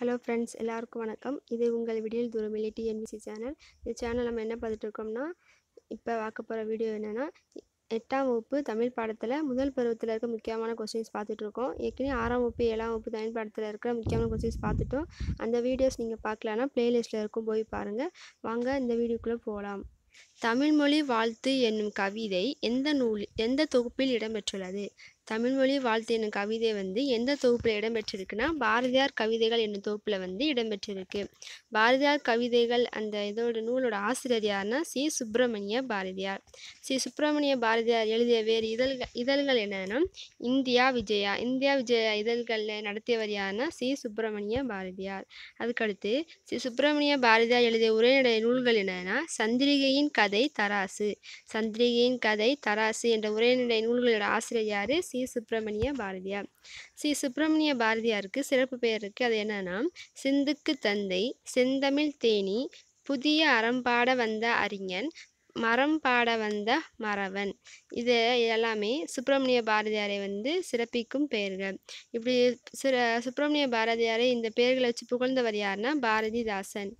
hello friends எல்லாருக்கும் வணக்கம் இது உங்கள் விடியல் தூரமில்லை டிஎன்பிசி சேனல் இந்த சேனல் நம்ம என்ன பார்த்துட்டு இருக்கோம்னா இப்போ பார்க்க போகிற வீடியோ என்னென்னா எட்டாம் வகுப்பு தமிழ் பாடத்தில் முதல் பருவத்தில் இருக்க முக்கியமான கொஸ்டின்ஸ் பார்த்துட்ருக்கோம் ஏற்கனவே ஆறாம் வகுப்பு ஏழாம் வகுப்பு தமிழ் பாடத்தில் இருக்கிற முக்கியமான கொஸ்டின்ஸ் பார்த்துட்டோம் அந்த வீடியோஸ் நீங்கள் பார்க்கலன்னா ப்ளேலிஸ்ட்டில் இருக்கும் போய் பாருங்கள் வாங்க இந்த வீடியோக்குள்ளே போகலாம் தமிழ்மொழி வாழ்த்து என்னும் கவிதை எந்த நூல் எந்த தொகுப்பில் இடம்பெற்றுள்ளது தமிழ்மொழி வாழ்த்து என்னும் கவிதை வந்து எந்த தொகுப்பில் இடம்பெற்றிருக்குன்னா பாரதியார் கவிதைகள் என்னும் தொகுப்பில் வந்து இடம்பெற்றிருக்கு பாரதியார் கவிதைகள் அந்த இதோட நூலோட ஆசிரியர் யாருன்னா சி சுப்பிரமணிய பாரதியார் சி சுப்பிரமணிய பாரதியார் எழுதிய வேறு இதழ்கள் இதழ்கள் என்னன்னா இந்தியா விஜயா இந்தியா விஜயா இதழ்களில் நடத்தியவர் யாருன்னா சி சுப்பிரமணிய பாரதியார் அதுக்கடுத்து சி சுப்பிரமணிய பாரதியார் எழுதிய உரைநடை நூல்கள் என்னன்னா சந்திரிகையின் கதை கதை தராசு சந்திரிகையின் கதை தராசு என்ற உரைநிலை நூல்களோட ஆசிரியர் யார் சி சுப்பிரமணிய பாரதியார் சி சுப்பிரமணிய பாரதியாருக்கு சிறப்பு பெயர் இருக்குது அது என்னன்னா சிந்துக்கு தந்தை செந்தமிழ் தேனி புதிய அறம்பாட வந்த அறிஞன் மரம் பாட வந்த மறவன் இது எல்லாமே சுப்பிரமணிய பாரதியாரை வந்து சிறப்பிக்கும் பெயர்கள் இப்படி சிற சுப்பிரமணிய பாரதியாரை இந்த பெயர்களை வச்சு புகழ்ந்தவர் யாருன்னா பாரதிதாசன்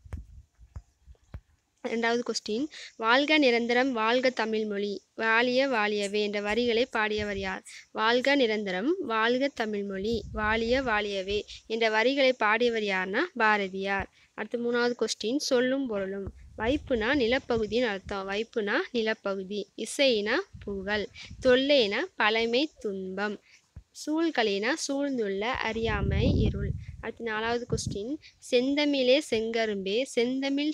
ரெண்டாவது கொஸ்டின் வாழ்க நிரந்தரம் வாழ்க தமிழ்மொழி வாழிய வாழியவே என்ற வரிகளை பாடியவர் யார் வாழ்க நிரந்தரம் வாழ்க தமிழ்மொழி வாழிய வாழியவே என்ற வரிகளை பாடியவர் யார்னா பாரதியார் அடுத்து மூணாவது கொஸ்டின் சொல்லும் பொருளும் வைப்புனா நிலப்பகுதின்னு அர்த்தம் வைப்புனா நிலப்பகுதி இசைனா புகழ் தொல்லைனா பழமை துன்பம் சூழ்கலினா சூழ்ந்துள்ள அறியாமை இருள் அடுத்து நாலாவது கொஸ்டின் செந்தமிழே செங்கரும்பே செந்தமிழ்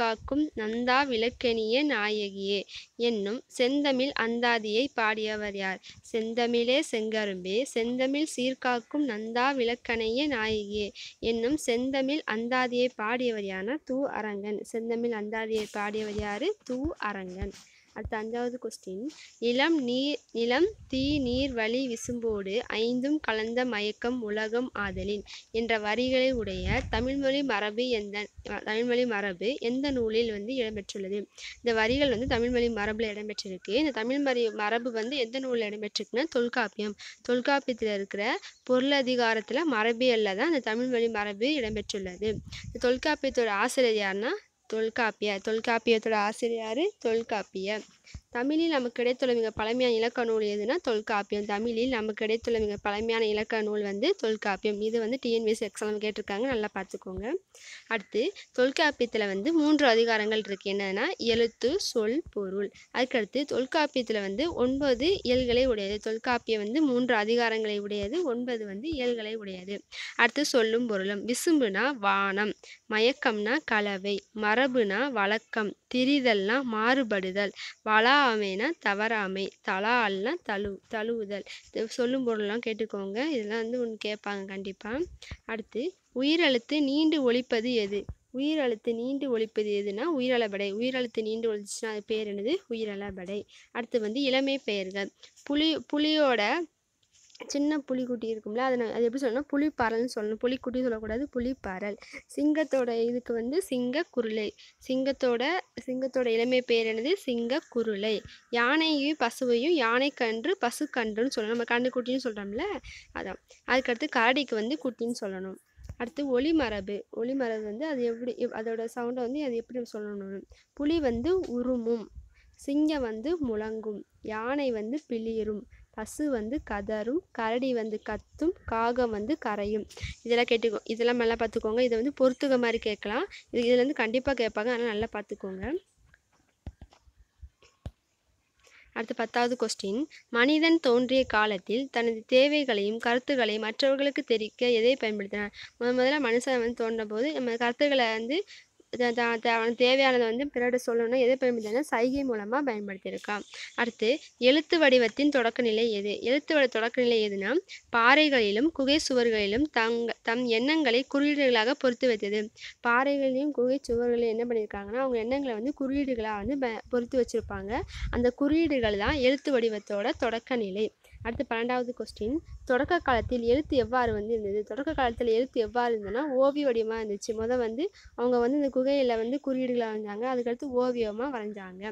காக்கும் நந்தா விளக்கணிய நாயகியே என்னும் செந்தமிழ் அந்தாதியை பாடியவர் யார் செந்தமிழே செங்கரும்பே செந்தமிழ் சீர்காக்கும் நந்தா விளக்கணைய நாயகியே என்னும் செந்தமிழ் அந்தாதியை பாடியவர் யானா தூ அரங்கன் செந்தமிழ் அந்தாதியை பாடியவர் யாரு தூ அரங்கன் அடுத்து அஞ்சாவது கொஸ்டின் நிலம் நீர் நிலம் தீ நீர் வழி விசும்போடு ஐந்தும் கலந்த மயக்கம் உலகம் ஆதலின் என்ற வரிகளை உடைய தமிழ்மொழி மரபு எந்த தமிழ்மொழி மரபு எந்த நூலில் வந்து இடம்பெற்றுள்ளது இந்த வரிகள் வந்து தமிழ்மொழி மரபில் இடம்பெற்றிருக்கு இந்த தமிழ் மரபு வந்து எந்த நூலில் இடம்பெற்றிருக்குன்னா தொல்காப்பியம் தொல்காப்பியத்தில் இருக்கிற பொருளதிகாரத்தில் மரபியல்ல தான் இந்த தமிழ்மொழி மரபு இடம்பெற்றுள்ளது இந்த தொல்காப்பியத்தோட ஆசிரியர் யாருன்னா தொல்காப்பிய தொல்காப்பியத்தோட ஆசிரியர் தொல்காப்பிய தமிழில் நமக்கு கிடைத்துள்ள மிக பழமையான இலக்கண நூல் எதுனா தொல்காப்பியம் தமிழில் நமக்கு கிடைத்துள்ள மிக பழமையான இலக்கண நூல் வந்து தொல்காப்பியம் இது வந்து டிஎன்பிஎஸ் எக்ஸாம் கேட்டிருக்காங்க நல்லா பார்த்துக்கோங்க அடுத்து தொல்காப்பியத்தில் வந்து மூன்று அதிகாரங்கள் இருக்குது என்னென்னா எழுத்து சொல் பொருள் அதுக்கடுத்து தொல்காப்பியத்தில் வந்து ஒன்பது இயல்களை உடையது தொல்காப்பியம் வந்து மூன்று அதிகாரங்களை உடையது ஒன்பது வந்து இயல்களை உடையது அடுத்து சொல்லும் பொருளும் விசும்புனா வானம் மயக்கம்னா கலவை மரபுனா வழக்கம் பிரிதல்னா மாறுபடுதல் வளாமைனா தவறாமை தலால்னா தழு தழுவுதல் சொல்லும் பொருள்லாம் கேட்டுக்கோங்க இதெல்லாம் வந்து ஒன்று கேட்பாங்க கண்டிப்பாக அடுத்து உயிரெழுத்து நீண்டு ஒழிப்பது எது உயிரழுத்து நீண்டு ஒழிப்பது எதுனா உயிரளபடை உயிரழுத்து நீண்டு ஒழிச்சுன்னா அது பேர் என்னது உயிரளபடை அடுத்து வந்து இளமை பெயர்கள் புலி புலியோட சின்ன புலிக்குட்டி இருக்கும்ல அதை நான் அது எப்படி சொல்லணும் புலிப்பாறல்னு சொல்லணும் புலிக்குட்டி சொல்லக்கூடாது புலிப்பாறல் சிங்கத்தோட இதுக்கு வந்து சிங்க குருளை சிங்கத்தோட சிங்கத்தோட இளமை பேர் என்னது சிங்க குருளை யானையும் பசுவையும் யானை கன்று பசு கன்றுன்னு சொல்லணும் நம்ம கன்று குட்டின்னு சொல்கிறோம்ல அதான் அதுக்கடுத்து கரடிக்கு வந்து குட்டின்னு சொல்லணும் அடுத்து ஒளி மரபு ஒளி மரபு வந்து அது எப்படி அதோட சவுண்டை வந்து அது எப்படி சொல்லணும் புலி வந்து உருமும் சிங்கம் வந்து முழங்கும் யானை வந்து பிளியரும் பசு வந்து கதரும் கரடி வந்து கத்தும் காகம் வந்து கரையும் இதெல்லாம் கேட்டுக்கோ இதெல்லாம் நல்லா பார்த்துக்கோங்க இதை வந்து பொறுத்துக்க மாதிரி கேட்கலாம் இது இதில் வந்து கண்டிப்பாக கேட்பாங்க அதனால் நல்லா பார்த்துக்கோங்க அடுத்து பத்தாவது கொஸ்டின் மனிதன் தோன்றிய காலத்தில் தனது தேவைகளையும் கருத்துக்களையும் மற்றவர்களுக்கு தெரிவிக்க எதை பயன்படுத்தினார் முதன் முதல்ல மனுஷன் வந்து தோன்றும் போது நம்ம கருத்துக்களை வந்து தேவையானதை வந்து பிறரிட சொல்லணும்னா எதை பயன்படுத்தினா சைகை மூலமாக பயன்படுத்தியிருக்கான் அடுத்து எழுத்து வடிவத்தின் தொடக்க நிலை எது எழுத்து வடி தொடக்க நிலை எதுனா பாறைகளிலும் குகை சுவர்களிலும் தங்க தம் எண்ணங்களை குறியீடுகளாக பொறுத்து வைத்தது பாறைகளிலும் குகை சுவர்களையும் என்ன பண்ணியிருக்காங்கன்னா அவங்க எண்ணங்களை வந்து குறியீடுகளாக வந்து பொறுத்து வச்சுருப்பாங்க அந்த குறியீடுகள் தான் எழுத்து வடிவத்தோட தொடக்க நிலை அடுத்து பன்னெண்டாவது கொஸ்டின் தொடக்க காலத்தில் எழுத்து எவ்வாறு வந்து இருந்தது தொடக்க காலத்தில் எழுத்து எவ்வாறு இருந்ததுன்னா ஓவிய வடிவமாக இருந்துச்சு முதல் வந்து அவங்க வந்து இந்த குகையில் வந்து குறியீடுகளை வரைஞ்சாங்க அதுக்கடுத்து ஓவியமாக வரைஞ்சாங்க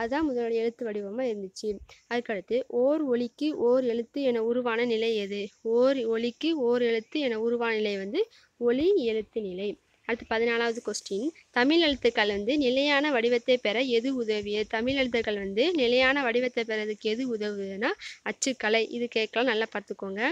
அதுதான் முதலோட எழுத்து வடிவமாக இருந்துச்சு அதுக்கடுத்து ஓர் ஒலிக்கு ஓர் எழுத்து என உருவான நிலை எது ஓர் ஒலிக்கு ஓர் எழுத்து என உருவான நிலை வந்து ஒலி எழுத்து நிலை அடுத்து பதினாலாவது கொஸ்டின் தமிழ் எழுத்துக்கள் வந்து நிலையான வடிவத்தை பெற எது உதவியது தமிழ் எழுத்துக்கள் வந்து நிலையான வடிவத்தை பெறதுக்கு எது உதவுதுன்னா அச்சுக்கலை இது கேட்கலாம் நல்லா பார்த்துக்கோங்க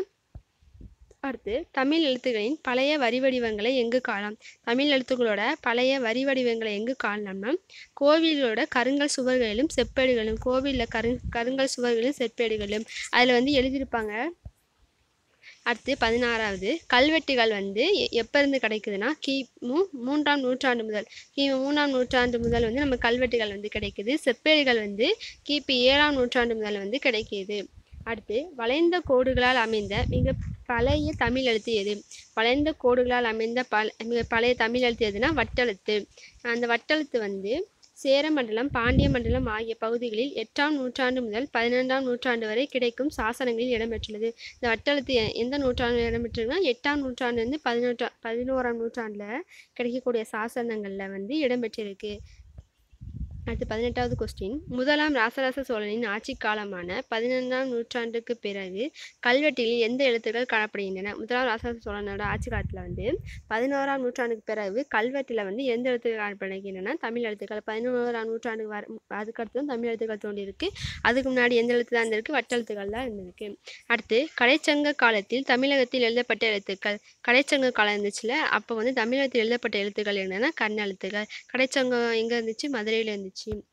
அடுத்து தமிழ் எழுத்துக்களின் பழைய வரி வடிவங்களை எங்கு காணலாம் தமிழ் எழுத்துக்களோட பழைய வரி வடிவங்களை எங்கு காணலாம்னா கோவிலோட கருங்கல் சுவர்களிலும் செப்பேடுகளும் கோவிலில் கரு கருங்கல் சுவர்களிலும் செப்பேடுகளிலும் அதில் வந்து எழுதியிருப்பாங்க அடுத்து பதினாறாவது கல்வெட்டுகள் வந்து எப்போருந்து கிடைக்குதுன்னா கிமு மூன்றாம் நூற்றாண்டு முதல் கிமு மூணாம் நூற்றாண்டு முதல் வந்து நம்ம கல்வெட்டுகள் வந்து கிடைக்குது செப்பேடுகள் வந்து கிபி ஏழாம் நூற்றாண்டு முதல் வந்து கிடைக்கிது அடுத்து வளைந்த கோடுகளால் அமைந்த மிக பழைய தமிழ் எழுத்து எது வளைந்த கோடுகளால் அமைந்த பல மிக பழைய தமிழ் எழுத்து எதுனா வட்டெழுத்து அந்த வட்டெழுத்து வந்து சேர மண்டலம் பாண்டிய மண்டலம் ஆகிய பகுதிகளில் எட்டாம் நூற்றாண்டு முதல் பதினெண்டாம் நூற்றாண்டு வரை கிடைக்கும் சாசனங்களில் இடம்பெற்றுள்ளது இந்த வட்டெழுத்து எந்த நூற்றாண்டு இடம்பெற்றிருக்குன்னா எட்டாம் நூற்றாண்டுலேருந்து பதினெட்டா பதினோராம் நூற்றாண்டில் கிடைக்கக்கூடிய சாசனங்களில் வந்து இடம்பெற்றிருக்கு அடுத்து பதினெட்டாவது கொஸ்டின் முதலாம் ராசராச சோழனின் ஆட்சி காலமான பதினைந்தாம் நூற்றாண்டுக்கு பிறகு கல்வெட்டில் எந்த எழுத்துக்கள் காணப்படுகின்றன முதலாம் ராசராச சோழனோட ஆட்சி காலத்தில் வந்து பதினோராம் நூற்றாண்டுக்கு பிறகு கல்வெட்டில் வந்து எந்த எழுத்துக்கள் காணப்படுகின்றன தமிழ் எழுத்துக்கள் பதினோராம் நூற்றாண்டுக்கு வர அதுக்கடுத்து தமிழ் எழுத்துக்கள் தோன்றியிருக்கு அதுக்கு முன்னாடி எந்த எழுத்து தான் இருந்திருக்கு வட்டெழுத்துக்கள் தான் இருந்திருக்கு அடுத்து கலைச்சங்க காலத்தில் தமிழகத்தில் எழுதப்பட்ட எழுத்துக்கள் கலைச்சங்க காலம் இருந்துச்சுல அப்போ வந்து தமிழகத்தில் எழுதப்பட்ட எழுத்துக்கள் என்னென்னா கண்ணெழுத்துக்கள் கடைச்சங்கம் எங்கே இருந்துச்சு மதுரையில் இருந்துச்சு காட்சி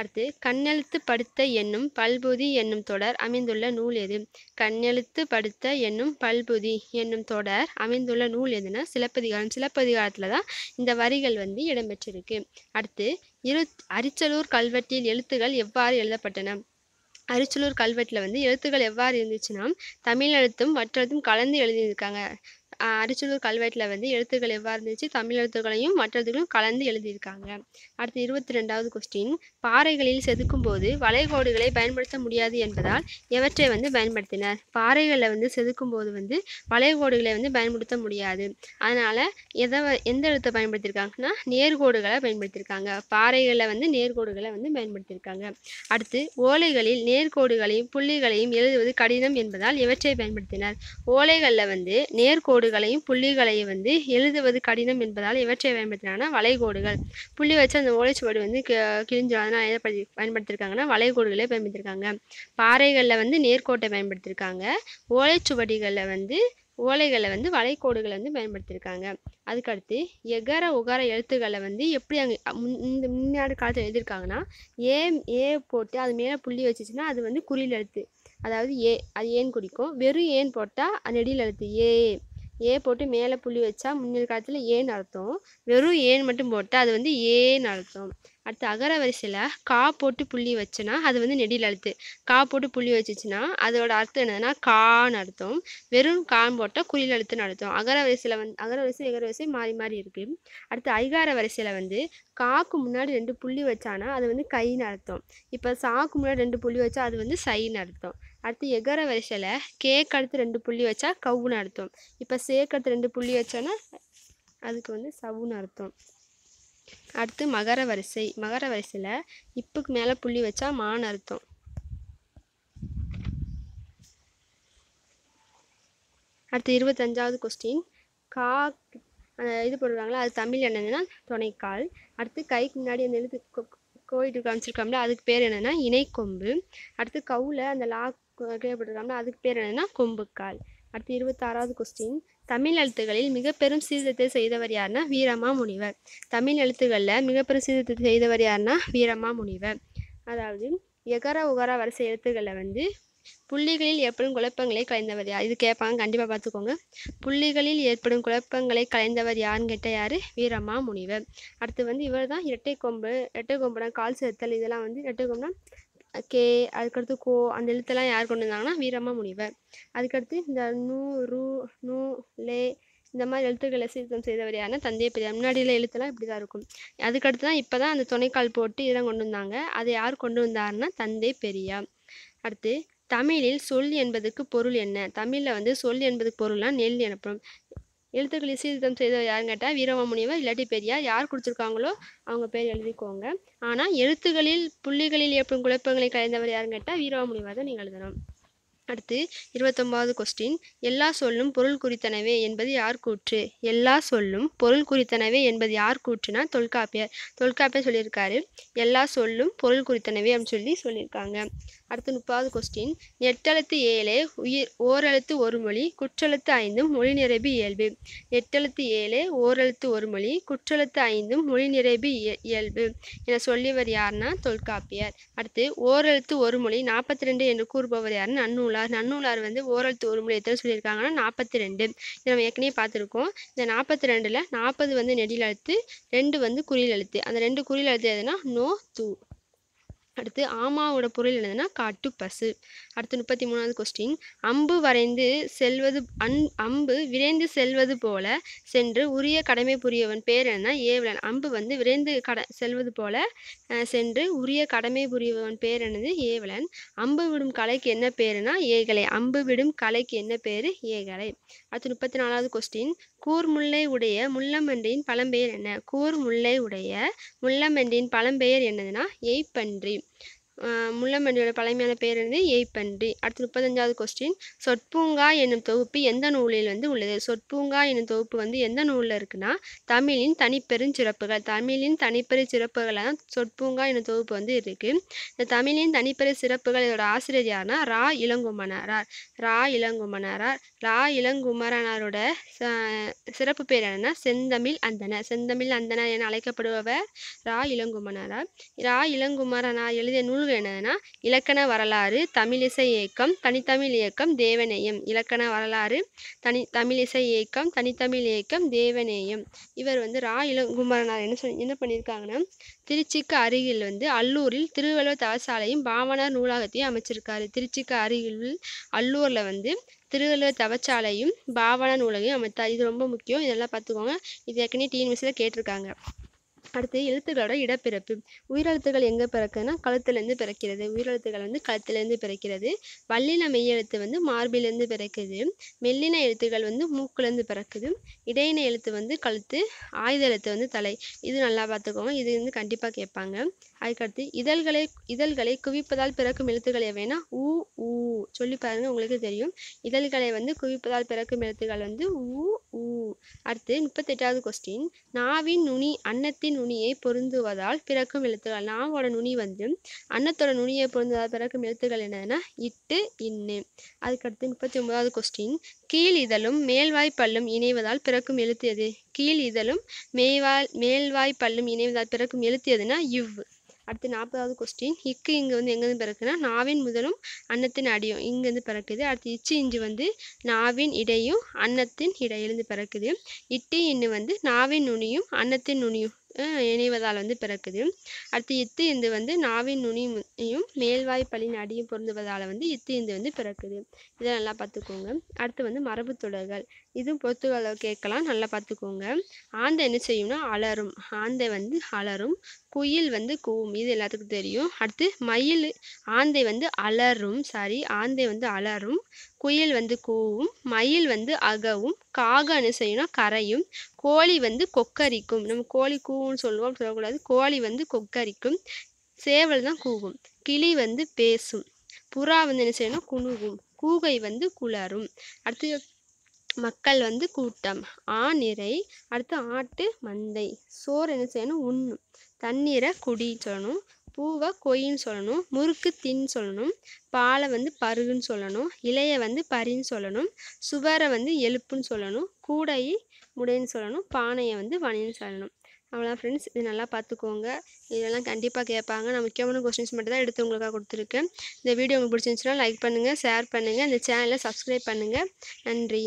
அடுத்து கண்ணெழுத்து படுத்த என்னும் பல்புதி என்னும் தொடர் அமைந்துள்ள நூல் எது கண்ணெழுத்து படுத்த என்னும் பல்புதி என்னும் தொடர் அமைந்துள்ள நூல் எதுனா சிலப்பதிகாரம் சிலப்பதிகாரத்தில் தான் இந்த வரிகள் வந்து இடம்பெற்றிருக்கு அடுத்து இரு அரிச்சலூர் கல்வெட்டில் எழுத்துகள் எவ்வாறு எழுதப்பட்டன அரிச்சலூர் கல்வெட்டில் வந்து எழுத்துக்கள் எவ்வாறு இருந்துச்சுன்னா தமிழ் எழுத்தும் மற்றெழுத்தும் கலந்து எழுதியிருக்காங்க அரிச்சலூர் கல்வெட்டில் வந்து எழுத்துக்கள் எவ்வாறு இருந்துச்சு தமிழ் எழுத்துக்களையும் மற்ற எழுத்துக்களையும் கலந்து எழுதியிருக்காங்க அடுத்து இருபத்தி ரெண்டாவது கொஸ்டின் பாறைகளில் செதுக்கும் போது வளைகோடுகளை பயன்படுத்த முடியாது என்பதால் எவற்றை வந்து பயன்படுத்தினர் பாறைகளில் வந்து செதுக்கும் போது வந்து வளைகோடுகளை வந்து பயன்படுத்த முடியாது அதனால் எதை எந்த எழுத்தை பயன்படுத்தியிருக்காங்கன்னா நேர்கோடுகளை பயன்படுத்தியிருக்காங்க பாறைகளில் வந்து நேர்கோடுகளை வந்து பயன்படுத்தியிருக்காங்க அடுத்து ஓலைகளில் நேர்கோடுகளையும் புள்ளிகளையும் எழுதுவது கடினம் என்பதால் எவற்றை பயன்படுத்தினர் ஓலைகளில் வந்து நேர்கோடு கோடுகளையும் புள்ளிகளையும் வந்து எழுதுவது கடினம் என்பதால் இவற்றை பயன்படுத்தினா வளைகோடுகள் புள்ளி வச்சு அந்த ஓலைச்சுவடு வந்து கிழிஞ்சு அதனால் எதை பயன்படுத்திருக்காங்கன்னா வளைகோடுகளே பயன்படுத்திருக்காங்க பாறைகளில் வந்து நேர்கோட்டை பயன்படுத்தியிருக்காங்க ஓலைச்சுவடிகளில் வந்து ஓலைகளை வந்து வளைகோடுகளை வந்து பயன்படுத்தியிருக்காங்க அதுக்கடுத்து எகர உகர எழுத்துக்களை வந்து எப்படி அங்கே இந்த முன்னாடி காலத்தில் எழுதியிருக்காங்கன்னா ஏ ஏ போட்டு அது மேலே புள்ளி வச்சிச்சுன்னா அது வந்து குறியில் எழுத்து அதாவது ஏ அது ஏன் குறிக்கும் வெறும் ஏன் போட்டால் நெடியில் எழுத்து ஏ ஏ போட்டு மேலே புள்ளி வச்சா முன்னில் காலத்தில் ஏன்னு அர்த்தம் வெறும் ஏன்னு மட்டும் போட்டால் அது வந்து ஏன்னு அர்த்தம் அடுத்து அகர வரிசையில் கா போட்டு புள்ளி வச்சுன்னா அது வந்து நெடியில் அழுத்து கா போட்டு புள்ளி வச்சுச்சுன்னா அதோட அர்த்தம் என்னதுன்னா கான்னு அர்த்தம் வெறும் கான் போட்டால் குயில் அழுத்துன்னு அர்த்தம் அகர வரிசையில் வந்து அகர வரிசை எகர வரிசை மாறி மாறி இருக்குது அடுத்து ஐகார வரிசையில் வந்து காக்கு முன்னாடி ரெண்டு புள்ளி வச்சானா அது வந்து கைன்னு அர்த்தம் இப்போ சாக்கு முன்னாடி ரெண்டு புள்ளி வச்சா அது வந்து சைன்னு அர்த்தம் அடுத்து எகர வரிசையில் கேக்கு அடுத்து ரெண்டு புள்ளி வச்சா கவுன்னு அர்த்தம் இப்போ சேக்கு அடுத்து ரெண்டு புள்ளி வச்சோன்னா அதுக்கு வந்து சவுன்னு அர்த்தம் அடுத்து மகர வரிசை மகர வரிசையில் இப்புக்கு மேலே புள்ளி வச்சா மான் அர்த்தம் அடுத்து இருபத்தஞ்சாவது கொஸ்டின் கா இது போடுறாங்களா அது தமிழ் என்னதுன்னா துணைக்கால் அடுத்து கைக்கு முன்னாடி அந்த எழுத்து கோயிட்டு காமிச்சிருக்கோம்ல அதுக்கு பேர் என்னென்னா இணைக்கொம்பு அடுத்து கவுல அந்த லாக் கீழே அதுக்கு பேர் என்னென்னா கொம்புக்கால் அடுத்து இருபத்தாறாவது கொஸ்டின் தமிழ் எழுத்துக்களில் மிக பெரும் சீர்திருத்தத்தை செய்தவர் யாருன்னா வீரமா முனிவர் தமிழ் எழுத்துக்களில் மிக பெரும் சீர்திருத்தத்தை செய்தவர் யாருன்னா வீரமா முனிவர் அதாவது எகர உகர வரிசை எழுத்துக்களில் வந்து புள்ளிகளில் ஏற்படும் குழப்பங்களை கலைந்தவர் யார் இது கேட்பாங்க கண்டிப்பாக பார்த்துக்கோங்க புள்ளிகளில் ஏற்படும் குழப்பங்களை கலைந்தவர் யாருன்னு கேட்ட யார் வீரமா முனிவர் அடுத்து வந்து இவர் தான் இரட்டை கொம்பு இரட்டை கொம்புனா கால் சேர்த்தல் இதெல்லாம் வந்து இரட்டை கொம்புனா கே அதுக்கடுத்து கோ அந்த எழுத்தெல்லாம் யார் கொண்டு வந்தாங்கன்னா வீரம்மா முனிவர் அதுக்கடுத்து இந்த நூ ரூ நூ லே இந்த மாதிரி எழுத்துக்களை சீர்த்தம் செய்தவர் யாருன்னா தந்தைய பெரியார் முன்னாடியில் எழுத்துலாம் இப்படி தான் இருக்கும் அதுக்கடுத்து தான் இப்போ தான் அந்த துணைக்கால் போட்டு இதெல்லாம் கொண்டு வந்தாங்க அதை யார் கொண்டு வந்தாருன்னா தந்தை பெரியார் அடுத்து தமிழில் சொல் என்பதுக்கு பொருள் என்ன தமிழில் வந்து சொல் என்பதுக்கு பொருள்னா நெல் எனப்படும் எழுத்துக்கள் இசைதிருத்தம் செய்தவர் யாருன்னு கேட்டால் வீரவ முனிவர் இல்லாட்டி பெரியார் யார் கொடுத்துருக்காங்களோ அவங்க பேர் எழுதிக்கோங்க ஆனால் எழுத்துகளில் புள்ளிகளில் ஏற்படும் குழப்பங்களை கலைந்தவர் யாருன்னு கேட்டால் வீரவ முனிவர் தான் நீங்கள் எழுதணும் அடுத்து இருபத்தொம்பது கொஸ்டின் எல்லா சொல்லும் பொருள் குறித்தனவே என்பது யார் கூற்று எல்லா சொல்லும் பொருள் குறித்தனவே என்பது யார் கூற்றுனா தொல்காப்பியர் தொல்காப்பியர் சொல்லியிருக்காரு எல்லா சொல்லும் பொருள் குறித்தனவே அப்படின்னு சொல்லி சொல்லியிருக்காங்க அடுத்து முப்பாவது கொஸ்டின் எட்டெழுத்து ஏழு உயிர் ஓரெழுத்து ஒரு மொழி குற்றெழுத்து ஐந்தும் மொழி நிறைவு இயல்பு எட்டெழுத்து ஏழு ஓரெழுத்து ஒரு மொழி குற்றெழுத்து ஐந்தும் மொழி நிறைவு இயல்பு என சொல்லியவர் யாருன்னா தொல்காப்பியர் அடுத்து ஓரெழுத்து ஒரு மொழி நாற்பத்தி ரெண்டு என்று கூறுபவர் யாருன்னு நன்னூலார் நன்னூலார் வந்து ஓரெழுத்து ஒரு மொழி எத்தனை சொல்லியிருக்காங்கன்னா நாற்பத்தி ரெண்டு இதை நம்ம ஏற்கனவே பார்த்துருக்கோம் இந்த நாற்பத்தி ரெண்டில் நாற்பது வந்து நெடில் அழுத்து ரெண்டு வந்து குறியில் எழுத்து அந்த ரெண்டு குறியில் எழுத்து எதுனா நோ தூ அடுத்து ஆமாவோட பொருள் என்னதுன்னா காட்டு பசு அடுத்து முப்பத்தி மூணாவது கொஸ்டின் அம்பு வரைந்து செல்வது அன் அம்பு விரைந்து செல்வது போல சென்று உரிய கடமை புரியவன் பேர் என்ன ஏவலன் அம்பு வந்து விரைந்து கட செல்வது போல சென்று உரிய கடமை புரியவன் பேர் என்னது ஏவலன் அம்பு விடும் கலைக்கு என்ன பேருனா ஏகலை அம்பு விடும் கலைக்கு என்ன பேர் ஏகலை அடுத்து முப்பத்தி நாலாவது கொஸ்டின் கூர் முல்லை உடைய முள்ளமன்றியின் பழம்பெயர் என்ன கூர் முல்லை உடைய முள்ளமன்றியின் பழம்பெயர் என்னதுன்னா எய்ப்பன்றி முள்ளம்பன்றியோட பழமையான பேர் வந்து ஏய்ப்பன்றி அடுத்து முப்பத்தஞ்சாவது கொஸ்டின் சொற்பூங்கா என்னும் தொகுப்பு எந்த நூலில் வந்து உள்ளது சொற்பூங்கா என்னும் தொகுப்பு வந்து எந்த நூலில் இருக்குன்னா தமிழின் தனிப்பெருஞ்சிறப்புகள் தமிழின் தனிப்பெரு சிறப்புகளாக தான் சொற்பூங்கா என்னும் தொகுப்பு வந்து இருக்குது இந்த தமிழின் தனிப்பெரு சிறப்புகள் இதோட ஆசிரியர் யார்னா ரா இளங்குமனரார் ரா இளங்குமனரார் ரா இளங்குமரனாரோட சிறப்பு பேர் என்னன்னா செந்தமிழ் அந்தனர் செந்தமிழ் அந்தனர் என அழைக்கப்படுபவர் ரா இளங்குமனாரார் ரா இளங்குமரனார் எழுதிய நூல்கள் என்னதுன்னா இலக்கண வரலாறு தமிழிசை இயக்கம் தனித்தமிழ் இயக்கம் தேவநேயம் இலக்கண வரலாறு தனி தமிழிசை இயக்கம் தனித்தமிழ் இயக்கம் தேவநேயம் இவர் வந்து ரா இளங்குமரனார் என்ன சொல் என்ன பண்ணியிருக்காங்கன்னா திருச்சிக்கு அருகில் வந்து அல்லூரில் திருவள்ளுவர் தவசாலையும் பாவனார் நூலகத்தையும் அமைச்சிருக்காரு திருச்சிக்கு அருகில் அல்லூரில் வந்து திருவள்ளுவர் தவச்சாலையும் பாவனா நூலகையும் அமைத்தார் இது ரொம்ப முக்கியம் இதெல்லாம் பார்த்துக்கோங்க இது ஏற்கனவே டிஎன்பிசியில் கேட்டிருக்காங்க அடுத்து எழுத்துக்களோட இடப்பிறப்பு உயிரெழுத்துக்கள் எங்கே பிறக்குதுன்னா கழுத்துலேருந்து பிறக்கிறது உயிரெழுத்துக்கள் வந்து கழுத்துலேருந்து பிறக்கிறது வல்லின மெய்யெழுத்து வந்து மார்பிலேருந்து பிறக்குது மெல்லின எழுத்துக்கள் வந்து மூக்குலேருந்து பிறக்குது இடையின எழுத்து வந்து கழுத்து ஆயுத எழுத்து வந்து தலை இது நல்லா பார்த்துக்கோங்க இது வந்து கண்டிப்பாக கேட்பாங்க அதுக்கடுத்து இதழ்களை இதழ்களை குவிப்பதால் பிறக்கும் எழுத்துக்கள் எவைனா ஊ ஊ சொல்லி பாருங்கள் உங்களுக்கு தெரியும் இதழ்களை வந்து குவிப்பதால் பிறக்கும் எழுத்துக்கள் வந்து ஊ உ அடுத்து முப்பத்தெட்டாவது கொஸ்டின் நாவின் நுனி அன்னத்தின் நுனியை பொருந்துவதால் பிறக்கும் எழுத்துக்கள் நாவோட நுனி வந்து அன்னத்தோட நுனியை பொருந்துவதால் பிறக்கும் எழுத்துக்கள் என்னென்னா இட்டு இன்னு அதுக்கடுத்து முப்பத்தி ஒன்பதாவது கொஸ்டின் கீழ் இதழும் மேல்வாய் பல்லும் இணைவதால் பிறக்கும் எழுத்து எது கீழ் இதழும் மேல்வாய் மேல்வாய் பல்லும் இணைவதால் பிறக்கும் எழுத்து எதுனா இவ் அடுத்து நாற்பதாவது கொஸ்டின் இக்கு இங்கு வந்து எங்கேருந்து பிறக்குன்னா நாவின் முதலும் அன்னத்தின் அடியும் இங்கேருந்து பிறக்குது அடுத்து இச்சு இஞ்சு வந்து நாவின் இடையும் அன்னத்தின் இடையிலிருந்து பிறக்குது இட்டி இன்னு வந்து நாவின் நுனியும் அன்னத்தின் நுனியும் இணைவதால் வந்து பிறக்குது அடுத்து இத்து இந்து வந்து நாவின் நுனியும் மேல்வாய்ப்பலின் அடியும் பொருந்துவதால் வந்து இத்து இந்து வந்து பிறக்குது இதை நல்லா பார்த்துக்கோங்க அடுத்து வந்து மரபு தொடர்கள் இதுவும் அளவு கேட்கலாம் நல்லா பார்த்துக்கோங்க ஆந்தை என்ன செய்யும்னா அலரும் ஆந்தை வந்து அலரும் குயில் வந்து கூவும் இது எல்லாத்துக்கும் தெரியும் அடுத்து மயில் ஆந்தை வந்து அலரும் சாரி ஆந்தை வந்து அலரும் குயில் வந்து கூவும் மயில் வந்து அகவும் காகம் என்ன செய்யணும்னா கரையும் கோழி வந்து கொக்கரிக்கும் நம்ம கோழி கூவும்னு சொல்லுவோம் சொல்லக்கூடாது கோழி வந்து கொக்கரிக்கும் சேவல் தான் கூவும் கிளி வந்து பேசும் புறா வந்து என்ன செய்யணும் குணுகும் கூகை வந்து குளரும் அடுத்து மக்கள் வந்து கூட்டம் ஆ நிறை அடுத்து ஆட்டு மந்தை சோறு என்ன செய்யணும் உண்ணும் தண்ணீரை குடி சொல்லணும் பூவை கொயின்னு சொல்லணும் முறுக்கு தின்னு சொல்லணும் பாலை வந்து பருகுன்னு சொல்லணும் இலையை வந்து பறின்னு சொல்லணும் சுவரை வந்து எழுப்புன்னு சொல்லணும் கூடை முடைன்னு சொல்லணும் பானையை வந்து வணின்னு சொல்லணும் அவ்வளோ ஃப்ரெண்ட்ஸ் இது நல்லா பார்த்துக்கோங்க இதெல்லாம் கண்டிப்பாக கேட்பாங்க நான் முக்கியமான கொஸ்டின்ஸ் மட்டும் தான் எடுத்து உங்களுக்காக கொடுத்துருக்கேன் இந்த வீடியோ உங்களுக்கு பிடிச்சிருந்துச்சுன்னா லைக் பண்ணுங்கள் ஷேர் பண்ணுங்கள் இந்த சேனலை சப்ஸ்கிரைப் பண்ணுங்கள் நன்றி